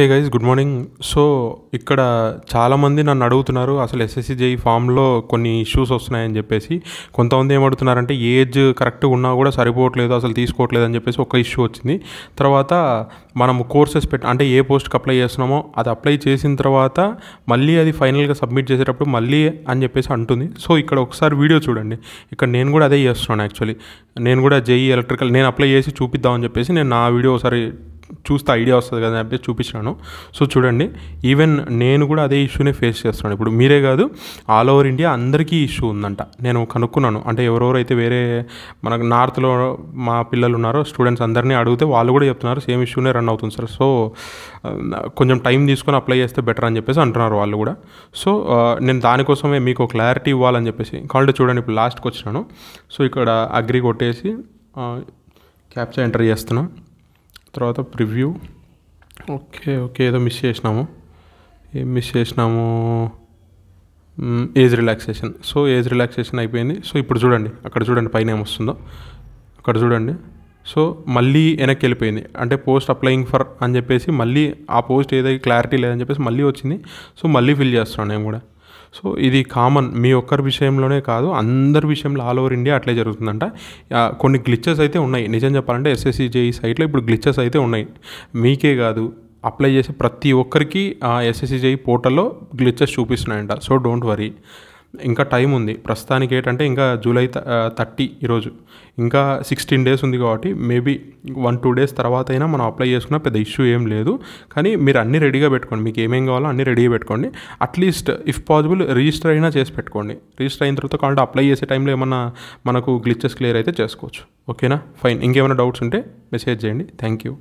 హే guys good morning so ఇక్కడ చాలామంది నన్ను అడుగుతున్నారు అసలు ఎస్ఎస్సి జేఈ ఫామ్లో కొన్ని ఇష్యూస్ వస్తున్నాయని చెప్పేసి కొంతమంది ఏమడుతున్నారంటే ఏజ్ కరెక్ట్గా ఉన్నా కూడా సరిపోవట్లేదు అసలు తీసుకోవట్లేదు అని చెప్పేసి ఒక ఇష్యూ వచ్చింది తర్వాత మనం కోర్సెస్ పెట్ అంటే ఏ పోస్ట్కి అప్లై చేస్తున్నామో అది అప్లై చేసిన తర్వాత మళ్ళీ అది ఫైనల్గా సబ్మిట్ చేసేటప్పుడు మళ్ళీ అని చెప్పేసి అంటుంది సో ఇక్కడ ఒకసారి వీడియో చూడండి ఇక్కడ నేను కూడా అదే చేస్తున్నాను యాక్చువల్లీ నేను కూడా జేఈ ఎలక్ట్రికల్ e నేను అప్లై చేసి చూపిద్దామని చెప్పేసి నేను నా వీడియో ఒకసారి చూస్తే ఐడియా వస్తుంది కదా అని చూపించాను సో చూడండి ఈవెన్ నేను కూడా అదే ఇష్యూనే ఫేస్ చేస్తున్నాను ఇప్పుడు మీరే కాదు ఆల్ ఓవర్ ఇండియా అందరికీ ఇష్యూ ఉందంట నేను కనుక్కున్నాను అంటే ఎవరెవరైతే వేరే మనకు నార్త్లో మా పిల్లలు ఉన్నారో స్టూడెంట్స్ అందరినీ అడిగితే వాళ్ళు కూడా చెప్తున్నారు సేమ్ ఇష్యూనే రన్ అవుతుంది సార్ సో uh, కొంచెం టైం తీసుకొని అప్లై చేస్తే బెటర్ అని చెప్పేసి అంటున్నారు వాళ్ళు కూడా సో uh, నేను దానికోసమే మీకు క్లారిటీ ఇవ్వాలని చెప్పేసి కాల్డ్ చూడండి ఇప్పుడు లాస్ట్కి వచ్చినాను సో ఇక్కడ అగ్రి కొట్టేసి క్యాప్చర్ uh, ఎంటర్ చేస్తున్నాను తర్వాత ప్రివ్యూ ఓకే ఓకే ఏదో మిస్ చేసినాము ఏం మిస్ చేసినాము age relaxation so age relaxation అయిపోయింది సో ఇప్పుడు చూడండి అక్కడ చూడండి పైన ఏమొస్తుందో అక్కడ చూడండి సో మళ్ళీ వెనక్కి వెళ్ళిపోయింది అంటే పోస్ట్ అప్లయింగ్ ఫర్ అని చెప్పేసి మళ్ళీ ఆ పోస్ట్ ఏదైతే క్లారిటీ లేదని చెప్పేసి మళ్ళీ వచ్చింది సో మళ్ళీ ఫిల్ చేస్తాను నేను కూడా సో ఇది కామన్ మీ ఒక్కరి విషయంలోనే కాదు అందరి విషయంలో ఆల్ ఓవర్ ఇండియా అట్లే జరుగుతుందంట కొన్ని గ్లిచెస్ అయితే ఉన్నాయి నిజం చెప్పాలంటే ఎస్ఎస్సి జేఈ సైట్లో ఇప్పుడు గ్లిచెస్ అయితే ఉన్నాయి మీకే కాదు అప్లై చేసే ప్రతి ఒక్కరికి ఎస్ఎస్సి జేఈ పోర్టల్లో గ్లిచెస్ చూపిస్తున్నాయంట సో డోంట్ వరీ ఇంకా టైం ఉంది ప్రస్తుతానికి ఏంటంటే ఇంకా జూలై థర్టీ ఈరోజు ఇంకా సిక్స్టీన్ డేస్ ఉంది కాబట్టి మేబీ వన్ టూ డేస్ తర్వాత అయినా మనం అప్లై చేసుకున్న పెద్ద ఇష్యూ ఏం లేదు కానీ మీరు అన్నీ రెడీగా పెట్టుకోండి మీకు ఏమేం కావాలో అన్నీ రెడీగా పెట్టుకోండి అట్లీస్ట్ ఇఫ్ పాసిబుల్ రిజిస్టర్ అయినా చేసి పెట్టుకోండి రిజిస్టర్ అయిన తర్వాత కాబట్టి అప్లై చేసే టైంలో ఏమన్నా మనకు గ్లిచెస్ క్లియర్ అయితే చేసుకోవచ్చు ఓకేనా ఫైన్ ఇంకేమైనా డౌట్స్ ఉంటే మెసేజ్ చేయండి థ్యాంక్ యూ